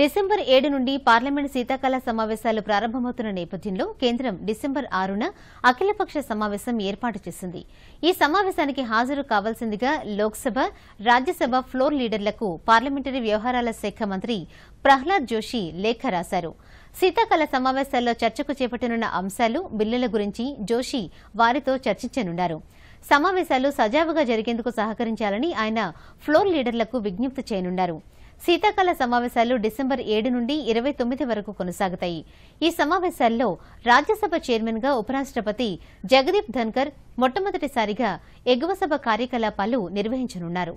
December ఏడు నుండి parliament శీతాకాల సమావేశాలు ప్రారంభమవుతున్న నేపథ్యంలో కేంద్రం డిసెంబర్ ఆరున అఖిలపక్ష సమావేశం ఏర్పాటు చేసింది ఈ సమావేశానికి హాజరు కావాల్సిందిగా లోక్సభ రాజ్యసభ ఫ్లోర్ లీడర్లకు పార్లమెంటరీ వ్యవహారాల శాఖ మంత్రి ప్రహ్లాద్ జోషి లేఖ రాశారు శీతాకాల సమావేశాల్లో చర్చకు చేపట్టనున్న అంశాలు బిల్లుల గురించి జోషి వారితో చర్చించనున్నారు సమావేశాలు సజావుగా జరిగేందుకు సహకరించాలని ఆయన ఫ్లోర్ లీడర్లకు విజ్ఞప్తి చేయనున్నారు శీతాకాల సమావేశాలు డిసెంబర్ ఏడు నుండి ఇరవై తొమ్మిది వరకు కొనసాగుతాయి ఈ సమావేశాల్లో రాజ్యసభ చైర్మన్ గా ఉపరాష్టపతి జగదీప్ ధన్కర్ మొట్టమొదటిసారిగా ఎగువ సభ కార్యకలాపాలు నిర్వహించనున్నారు